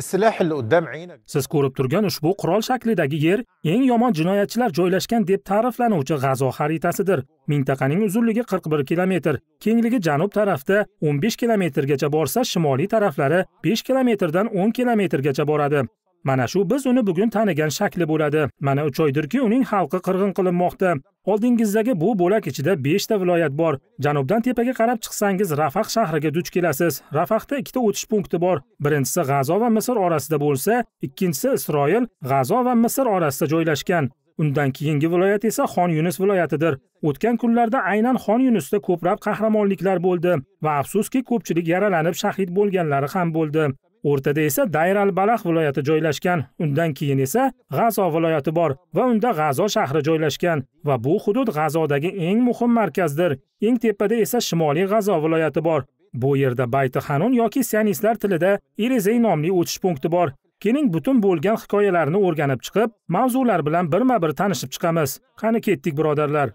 siz ko'rib turgan ushbu qurol shaklidagi yer eng yomon jinoyatchilar joylashgan deb ta'riflanuvchi g'azo xaritasidir mintaqaning uzunligi qirq bir kilometr kengligi janub tarafda o'n besh kilometrgacha borsa shimoliy taraflari besh kilometrdan o'n kilometrgacha boradi mana shu biz uni bugun tanigan shakli bo'ladi mana uch oydirki uning xalqi qirg'in qilinmoqda oldingizdagi bu bo'lak ichida beshta viloyat bor janubdan tepaga qarab chiqsangiz rafah shahriga duch kelasiz rafahda ikkita o'tish punkti bor birinchisi g'azo va misr orasida bo'lsa ikkinchisi isroil g'azo va misr orasida joylashgan undan keyingi viloyat esa xon yunus viloyatidir o'tgan kunlarda aynan xon yunusda ko'plab qahramonliklar bo'ldi va afsuski ko'pchilik yaralanib shahid bo'lganlari ham bo'ldi o'rtada esa dayr al balax viloyati joylashgan undan keyin esa g'azo viloyati bor va unda g'azo shahri joylashgan va bu hudud g'azodagi eng muhim markazdir eng tepada esa shimoliy g'azo viloyati bor bu yerda bayti hanun yoki sionistlar tilida irizey nomli o'tish punkti bor keling butun bo'lgan hikoyalarni o'rganib chiqib mavzular bilan birma bir tanishib chiqamiz qani ketdik birodarlar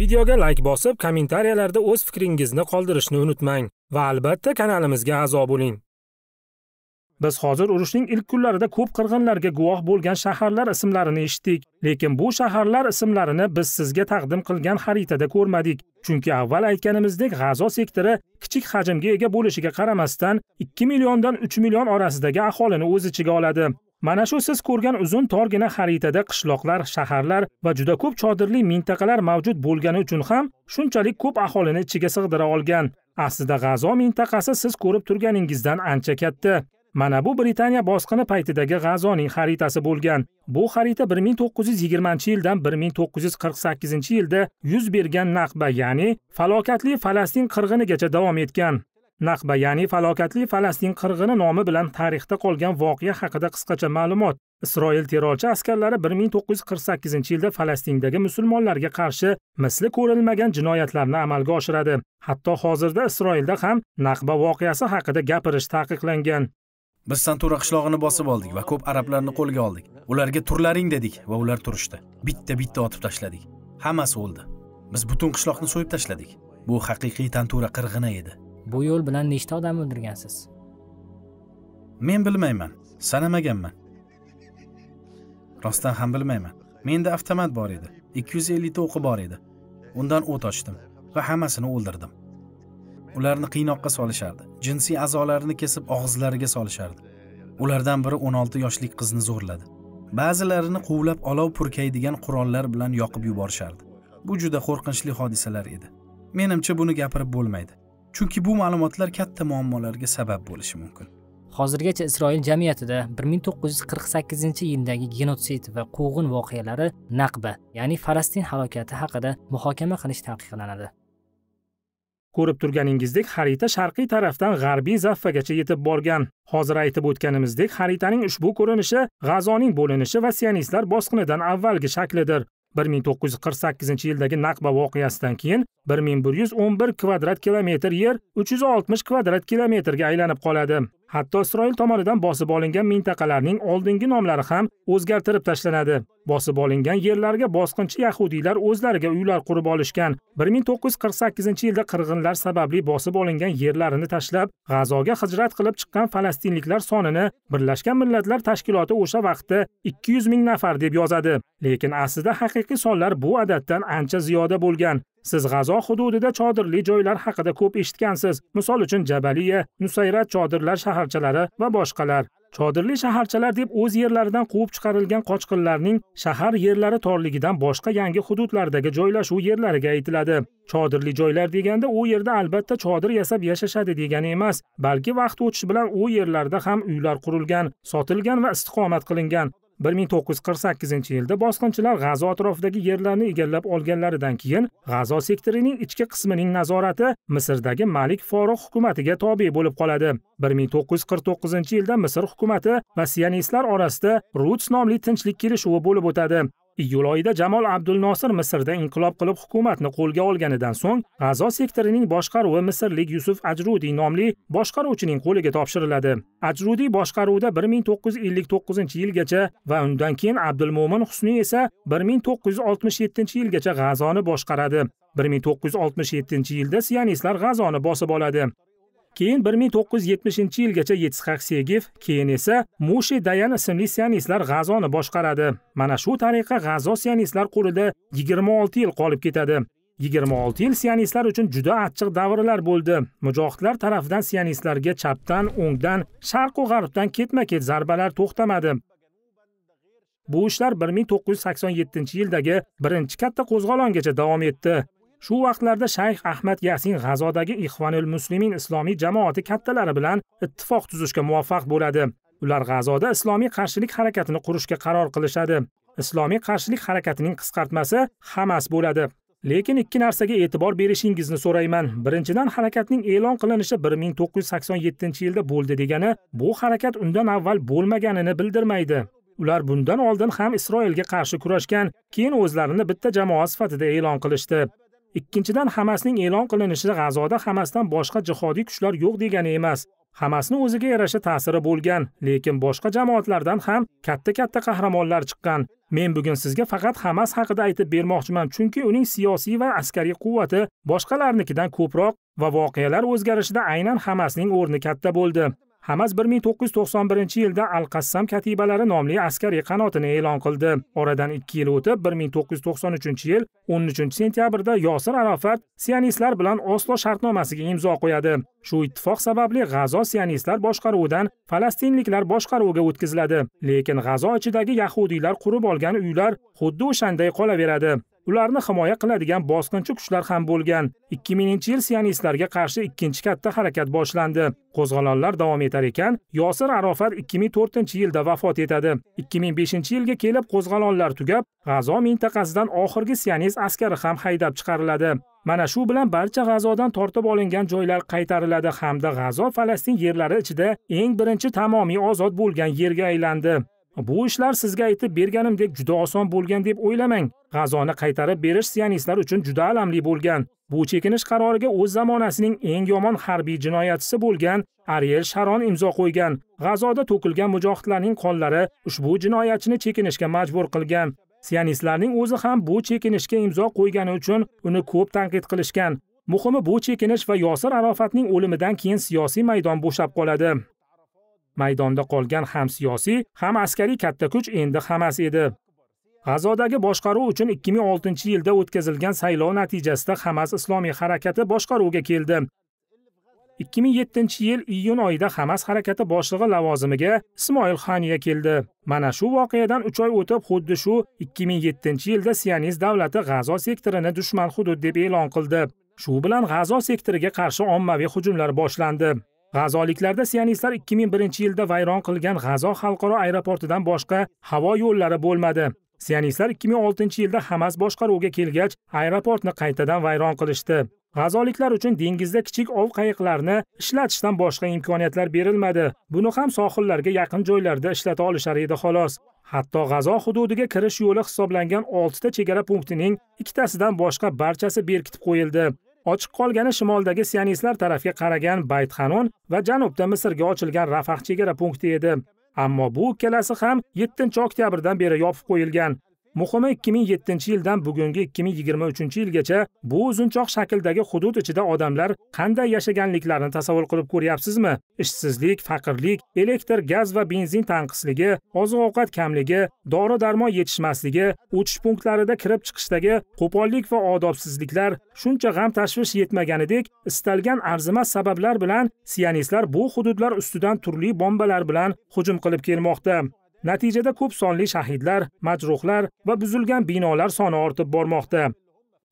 videoga layk like bosib kommentariyalarda o'z fikringizni qoldirishni unutmang va albatta kanalimizga a'zo bo'ling biz hozir urushning ilk kunlarida ko'p qirg'inlarga guvoh bo'lgan shaharlar ismlarini eshitdik lekin bu shaharlar ismlarini biz sizga taqdim qilgan xaritada ko'rmadik chunki avval aytganimizdek g'azo sektori kichik hajmga ega bo'lishiga qaramasdan 2 milliondan 3 million orasidagi aholini o'z ichiga oladi mana shu siz ko'rgan uzun torgina xaritada qishloqlar shaharlar va juda ko'p chodirli mintaqalar mavjud bo'lgani uchun ham shunchalik ko'p aholini ichiga sig'dira olgan aslida g'azo mintaqasi siz ko'rib turganingizdan ancha katta mana bu britaniya bosqini paytidagi g'azoning xaritasi bo'lgan bu xarita 1920 yildan 1948 yilda yuz bergan naqba ya'ni falokatli falastin qirg'inigacha davom etgan naqba ya'ni falokatli falastin qirg'ini nomi bilan tarixda qolgan voqea haqida qisqacha ma'lumot isroil terrorchi askarlari 1948 yilda falastindagi musulmonlarga qarshi misli ko'rilmagan jinoyatlarni amalga oshiradi hatto hozirda isroilda ham naqba voqeasi haqida gapirish taqiqlangan biz santura qishlog'ini bosib oldik va ko'p arablarni qo'lga oldik ularga turlaring dedik va ular turishdi bitta bitta otib tashladik hammasi o'ldi biz butun qishloqni so'yib tashladik bu haqiqiy tantura qirg'ini edi bu yo'l bilan nechta odam o'ldirgansiz men bilmayman sanamaganman rostdan ham bilmayman menda avtomat bor edi ikki yuz ellikta o'qi bor edi undan o't ochdim va hammasini o'ldirdim ularni qiynoqqa solishardi jinsiy a'zolarini kesib og'izlariga solishardi ulardan biri o'n olti yoshlik qizni zo'rladi ba'zilarini quvlab olov purkaydigan qurollar bilan yoqib yuborishardi bu juda qo'rqinchli hodisalar edi menimcha buni gapirib bo'lmaydi chunki bu ma'lumotlar katta muammolarga sabab bo'lishi mumkin hozirgacha isroil jamiyatida 1948 yildagi genotsid va quvg'in voqealari naqba ya'ni falastin halokati haqida muhokama qilish taqiqlanadi ko'rib turganingizdek xarita sharqiy tarafdan g'arbiy zaffagacha yetib borgan hozir aytib o'tganimizdek xaritaning ushbu ko'rinishi g'azoning bo'linishi va sionistlar bosqinidan avvalgi shaklidir bir ming to'qqiz yuz qirq sakkizinchi yildagi naqba voqeasidan keyin bir ming bir yuz o'n bir kvadrat kilometr yer uch yuz oltmish kvadrat kilometrga aylanib qoladi hatto isroil tomonidan bosib olingan mintaqalarning oldingi nomlari ham o'zgartirib tashlanadi bosib olingan yerlarga bosqinchi yahudiylar o'zlariga uylar qurib olishgan 1948 yilda qirg'inlar sababli bosib olingan yerlarini tashlab g'azoga hijrat qilib chiqqan falastinliklar sonini birlashgan millatlar tashkiloti o'sha vaqtda 200 ming nafar deb yozadi lekin aslida haqiqiy sonlar bu adaddan ancha ziyoda bo'lgan siz g'azo hududida chodirli joylar haqida ko'p eshitgansiz misol uchun jabaliya nusayrat chodirlar shaharchalari va boshqalar chodirli shaharchalar deb o'z yerlaridan quvib chiqarilgan qochqinlarning shahar yerlari torligidan boshqa yangi hududlardagi joylashuv yerlariga aytiladi chodirli joylar deganda u yerda albatta chodir yasab yashashadi degani emas balki vaqt o'tishi bilan u yerlarda ham uylar qurilgan sotilgan va istiqomat qilingan bir ming to'qqiz yuz qirq sakkizinchi yilda bosqinchilar g'azo atrofidagi yerlarni egallab olganlaridan keyin g'azo sektorining ichki qismining nazorati misrdagi malik foruh hukumatiga tobe bo'lib qoladi bir ming to'qqiz yuz qirq to'qqizinchi yilda misr hukumati va sionistlar orasida ruts nomli tinchlik kelishuvi bo'lib o'tadi iyul oyida jamol nosir misrda inqilob qilib hukumatni qo'lga olganidan so'ng g'azo sektorining boshqaruvi misrlik yusuf ajrudiy nomli boshqaruvchining qo'liga topshiriladi ajrudiy boshqaruvda 1959 yilgacha va undan keyin mo'min husniy esa 1967 yilgacha g'azoni boshqaradi 1967 yilda siyanistlar g'azoni bosib oladi keyin bir ming to'qqiz yuz yetmishinchi yilgacha yitzhaq segiv keyin esa mushi dayan ismli sionistlar g'azoni boshqaradi mana shu tariqa g'azo sionistlar qo'lida yigirma olti yil qolib ketadi yigirma olti yil sionistlar uchun juda achchiq davrlar bo'ldi mujohidlar tarafidan sionistlarga chapdan o'ngdan sharqu g'arbdan ketma ket zarbalar to'xtamadi bu ishlar 1987 yildagi birinchi katta qo'zg'olongacha davom etdi shu vaqtlarda shayx ahmad yasin g'azodagi ixvanul muslimin islomiy jamoati kattalari bilan ittifoq tuzishga muvaffaq bo'ladi ular g'azoda islomiy qarshilik harakatini qurishga qaror qilishadi islomiy qarshilik harakatining qisqartmasi hamas bo'ladi lekin ikki narsaga e'tibor berishingizni so'rayman birinchidan harakatning e'lon qilinishi 1987 yilda bo'ldi degani bu harakat undan avval bo'lmaganini bildirmaydi ular bundan oldin ham isroilga qarshi kurashgan keyin o'zlarini bitta jamoa sifatida e'lon qilishdi ikkinchidan hamasning e'lon qilinishida g'azoda hamasdan boshqa jihodiy kuchlar yo'q degani emas hamasni o'ziga yarasha ta'siri bo'lgan lekin boshqa jamoatlardan ham katta katta qahramonlar chiqqan men bugun sizga faqat hamas haqida aytib bermoqchiman chunki uning siyosiy va askariy quvvati boshqalarnikidan ko'proq va voqealar o'zgarishida aynan hamasning o'rni katta bo'ldi hamas bir ming to'qqiz yuz to'qson birinchi yilda al qassam katibalari nomli askariy qanotini e'lon qildi oradan ikki yil o'tib bir ming to'qqiz yuz to'qson uchinchi yil o'n uchinchi sentyabrda yosir arafat sionistlar bilan oslo shartnomasiga imzo qo'yadi shu ittifoq sababli g'azo sionistlar boshqaruvidan falastinliklar boshqaruviga o'tkaziladi lekin g'azo ichidagi yahudiylar qurib olgan uylar xuddi o'shanday qolaveradi ularni himoya qiladigan bosqinchi kuchlar ham bo'lgan 2000 yil sionistlarga qarshi ikkinchi katta harakat boshlandi qo'zg'olonlar davom etar ekan yosir arofat 2004 yilda vafot etadi 2005 yilga kelib qo'zg'olonlar tugab g'azo mintaqasidan oxirgi sionist askari ham haydab chiqariladi mana shu bilan barcha g'azodan tortib olingan joylar qaytariladi hamda g'azo falastin yerlari ichida eng birinchi tamomiy ozod bo'lgan yerga aylandi bu ishlar sizga aytib berganimdek juda oson bo'lgan deb o'ylamang g'azoni qaytarib berish sionistlar uchun juda alamli bo'lgan bu chekinish qaroriga o'z zamonasining eng yomon harbiy jinoyatchisi bo'lgan ariel sharon imzo qo'ygan g'azoda to'kilgan mujohidlarning qonlari ushbu jinoyatchini chekinishga majbur qilgan sionistlarning o'zi ham bu chekinishga imzo qo'ygani uchun uni ko'p tanqid qilishgan muhimi bu chekinish va yosir arofatning o'limidan keyin siyosiy maydon bo'shab qoladi maydonda qolgan ham siyosiy ham askariy katta kuch endi Hamas edi g'azodagi boshqaruv uchun 2006 yilda o'tkazilgan saylov natijasida Hamas islomiy harakati boshqaruvga keldi 2007 yil iyun oyida Hamas harakati boshlig'i lavozimiga Ismoil Xaniya keldi. Mana shu voqeadan 3 oy o'tib, xuddi shu 2007 yilda Sionist davlati G'azo sektorini dushman hudud deb e'lon qildi. Shu bilan G'azo sektoriga qarshi ommaviy hujumlar boshlandi. g'azoliklarda sionistlar 2001 yilda vayron qilgan g'azo xalqaro aeroportidan boshqa havo yo'llari bo'lmadi sionistlar 2006 yilda hamas boshqaruviga kelgach aeroportni qaytadan vayron qilishdi g'azoliklar uchun dengizda kichik ov qayiqlarini ishlatishdan boshqa imkoniyatlar berilmadi buni ham sohillarga yaqin joylarda ishlata olishar edi xolos hatto g'azo hududiga kirish yo'li hisoblangan oltita chegara punktining ikkitasidan boshqa barchasi berkitib qo'yildi ochiq qolgani shimoldagi sionistlar tarafga qaragan bayt xanon va janubda misrga ochilgan rafah chegara punkti edi ammo bu ikkalasi ham 7 oktyabrdan beri yopib qo'yilgan muhimi 2007-yildan bugungi 2023-yilgacha bu uzunchoq shakldagi hudud ichida odamlar qanday yashaganliklarini tasavvur qilib ko'ryapsizmi? Ishsizlik, faqirlik, elektr, gaz va benzin tanqisligi, oziq-ovqat kamligi, dori-darmon yetishmasligi, o'tish punktlarida kirib chiqishdagi qo'pollik va odobsizliklar shuncha g'am tashvish yetmaganidek, istalgan arzimas sabablar bilan sionistlar bu hududlar ustidan turli bombalar bilan hujum qilib kelmoqda. Natijada ko'p sonli shahidlar, majruhlar va buzilgan binolar soni ortib bormoqda.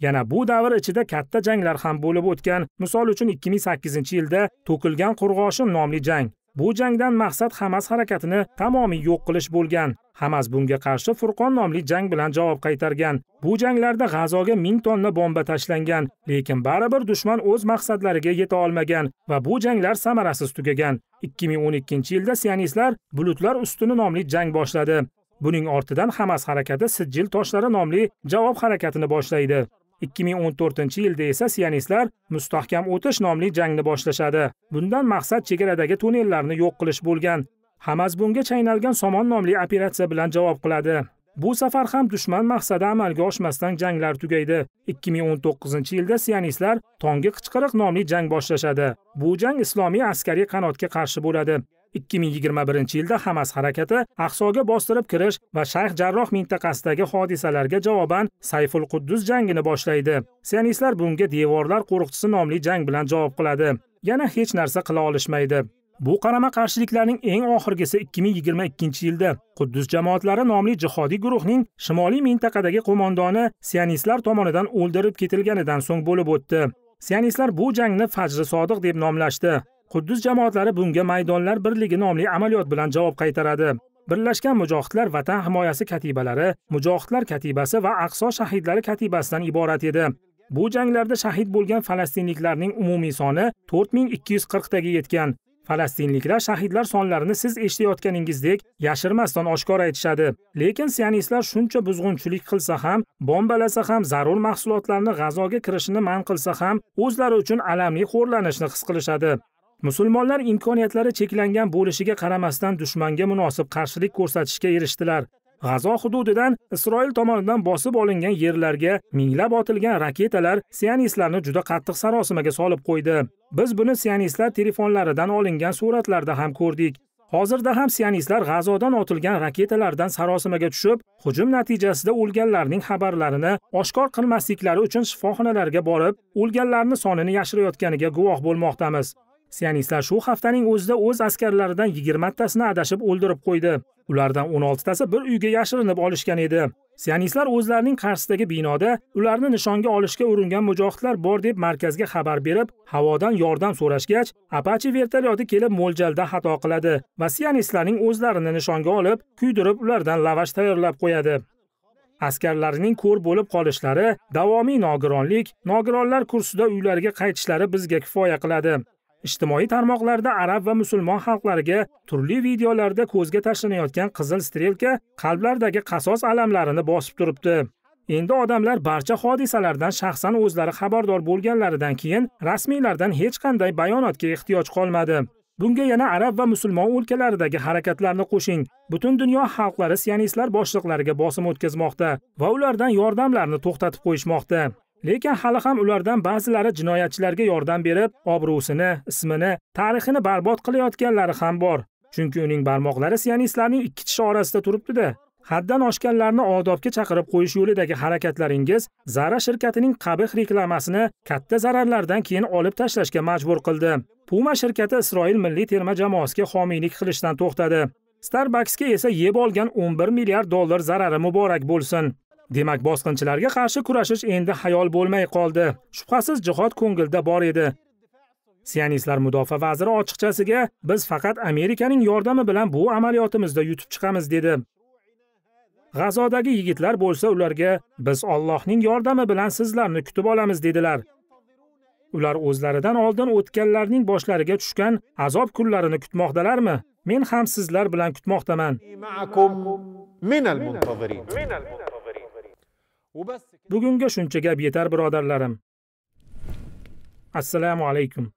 Yana bu davr ichida katta janglar ham bo'lib o'tgan. Misol uchun 2008-yilda to'kilgan qurg'oshin nomli jang bu jangdan maqsad hamas harakatini tamomiy yo'q qilish bo'lgan hamas bunga qarshi furqon nomli jang bilan javob qaytargan bu janglarda g'azoga 1000 tonna bomba tashlangan lekin baribir dushman o'z maqsadlariga yeta olmagan va bu janglar samarasiz tugagan 2012 yilda sionistlar bulutlar ustuni nomli jang boshladi buning ortidan hamas harakati sijil toshlari nomli javob harakatini boshlaydi ikki ming o'n to'rtinchi yilda esa sionistlar mustahkam o'tish nomli jangni boshlashadi bundan maqsad chegaradagi tunnellarni yo'q qilish bo'lgan hamas bunga chaynalgan somon nomli operatsiya bilan javob qiladi bu safar ham dushman maqsadi amalga oshmasdan janglar tugaydi 2019 yilda sionistlar tonggi qichqiriq nomli jang boshlashadi bu jang islomiy askariy qanotga qarshi bo'ladi ikki ming yigirma birinchi yilda hamas harakati ahsoga bostirib kirish va shayx jarroh mintaqasidagi hodisalarga javoban sayful quddus jangini boshlaydi sionistlar bunga devorlar qo'riqchisi nomli jang bilan javob qiladi yana hech narsa qila olishmaydi bu qarama qarshiliklarning eng oxirgisi 2022 yilda quddus jamoatlari nomli jihodiy guruhning shimoliy mintaqadagi qo'mondoni sionistlar tomonidan o'ldirib ketilganidan so'ng bo'lib o'tdi sionistlar bu jangni fajri sodiq deb nomlashdi quddus jamoatlari bunga maydonlar birligi nomli amaliyot bilan javob qaytaradi birlashgan mujohidlar vatan himoyasi katibalari mujohidlar katibasi va aqso shahidlari katibasidan iborat edi bu janglarda shahid bo'lgan falastinliklarning umumiy soni to'rt ming ikki yuz qirqtaga yetgan falastinliklar shahidlar sonlarini siz eshitayotganingizdek yashirmasdan oshkor aytishadi lekin sionistlar shuncha buzg'unchilik qilsa ham bombalasa ham zarur mahsulotlarni g'azoga kirishini man qilsa ham o'zlari uchun alamli xo'rlanishni his qilishadi musulmonlar imkoniyatlari cheklangan bo'lishiga qaramasdan dushmanga munosib qarshilik ko'rsatishga erishdilar g'azo hududidan isroil tomonidan bosib olingan yerlarga minglab otilgan raketalar sionistlarni juda qattiq sarosimaga solib qo'ydi biz buni sionistlar telefonlaridan olingan suratlarda ham ko'rdik hozirda ham sionistlar g'azodan otilgan raketalardan sarosimaga tushib hujum natijasida o'lganlarning xabarlarini oshkor qilmasliklari uchun shifoxonalarga borib o'lganlarni sonini yashirayotganiga guvoh bo'lmoqdamiz sionistlar shu haftaning o'zida o'z askarlaridan yigirmatasini adashib o'ldirib qo'ydi ulardan o'n oltitasi bir uyga yashirinib olishgan edi sionistlar o'zlarining qarshisidagi binoda ularni nishonga olishga uringan mujohidlar bor deb markazga xabar berib havodan yordam so'rashgach apache vertolyoti kelib mo'ljalda xato qiladi va sionistlarning o'zlarini nishonga olib kuydirib ulardan lavash tayyorlab qo'yadi askarlarining ko'r bo'lib qolishlari davomiy nogironlik nogironlar kursida uylariga qaytishlari bizga kifoya qiladi ijtimoiy tarmoqlarda arab va musulmon xalqlariga turli videolarda ko'zga tashlanayotgan qizil strelka qalblardagi qasos alamlarini bosib turibdi endi odamlar barcha hodisalardan shaxsan o'zlari xabardor bo'lganlaridan keyin rasmiylardan hech qanday bayonotga ehtiyoj qolmadi bunga yana arab va musulmon o'lkalaridagi harakatlarni qo'shing butun dunyo xalqlari sionistlar boshliqlariga bosim o'tkazmoqda va ulardan yordamlarni to'xtatib qo'yishmoqda lekin hali ham ulardan ba'zilari jinoyatchilarga yordam berib obro'sini ismini tarixini barbod qilayotganlari ham bor chunki uning barmoqlari sionistlarning ikki tishi orasida turibdida haddan oshganlarni odobga chaqirib qo'yish yo'lidagi harakatlaringiz zara shirkatining qabih reklamasini katta zararlardan keyin olib tashlashga majbur qildi puma shirkati isroil milliy terma jamoasiga homiylik qilishdan to'xtadi starbucksga esa yeb olgan 11 milliard dollar zarari muborak bo'lsin demak bosqinchilarga qarshi kurashish endi xayol bo'lmay qoldi shubhasiz jihod ko'ngilda bor edi sionistlar mudofaa vaziri ochiqchasiga biz faqat amerikaning yordami bilan bu amaliyotimizda yutib chiqamiz dedi g'azodagi yigitlar bo'lsa ularga biz Allohning yordami bilan sizlarni kutib olamiz dedilar ular o'zlaridan oldin o'tganlarning boshlariga tushgan azob kunlarini kutmoqdalarmi men ham sizlar bilan kutmoqdaman bugunga shuncha gap yetar birodarlarim assalomu alaykum